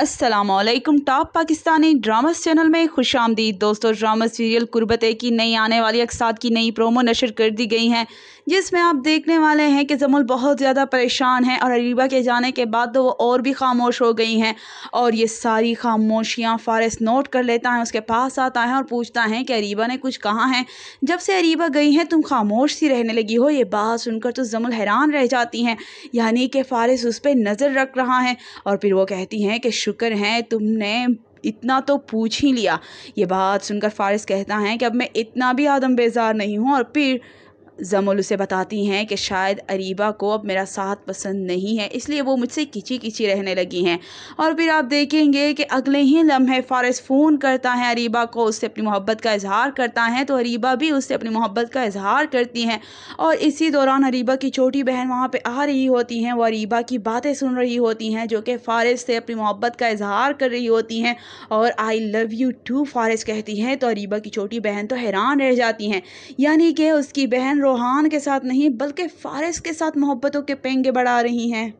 Aslam top Pakistani dramas channel में खुश आमदीद दोस्तों ड्रामा सीरियल कुर्बत की नई आने वाली अकसात की नई प्रोमो नशर कर दी गई हैं जिसमें आप देखने वाले हैं कि जमुल बहुत ज़्यादा परेशान हैं और अरीबा के जाने के बाद तो वो और भी खामोश हो गई हैं और ये सारी खामोशियाँ फारस नोट कर लेता है उसके पास आता है और पूछता है कि अरीबा ने कुछ कहा है जब से अरीबा गई हैं तुम खामोश सी रहने लगी हो ये बात सुनकर तो जमुल हैरान रह जाती हैं यानी कि फारस उस पर नज़र रख रहा है और फिर वो कहती हैं कि शुक्र है तुमने इतना तो पूछ ही लिया ये बात सुनकर फारिस कहता है कि अब मैं इतना भी आदम बेजार नहीं हूँ और फिर ज़मुल उसे बताती हैं कि शायद अरीबा को अब मेरा साथ पसंद नहीं है इसलिए वो मुझसे किची खिंची रहने लगी हैं और फिर आप देखेंगे कि अगले ही लम्हे फ़ारस फ़ोन करता है अरीबा को उससे अपनी मोहब्बत का इजहार करता है तो अरीबा भी उससे अपनी मोहब्बत का इजहार करती हैं और इसी दौरान अरीबा की छोटी बहन वहाँ पर आ रही होती हैं वो अरीबा की बातें सुन रही होती हैं जो कि फ़ारस से अपनी मोहब्बत का इजहार कर रही होती हैं और आई लव यू टू फ़ारस कहती हैं तो अरीबा की छोटी बहन तो हैरान रह जाती हैं यानी कि उसकी बहन रोहान के साथ नहीं बल्कि फ़ारिस के साथ मोहब्बतों के पेंगे बढ़ा रही हैं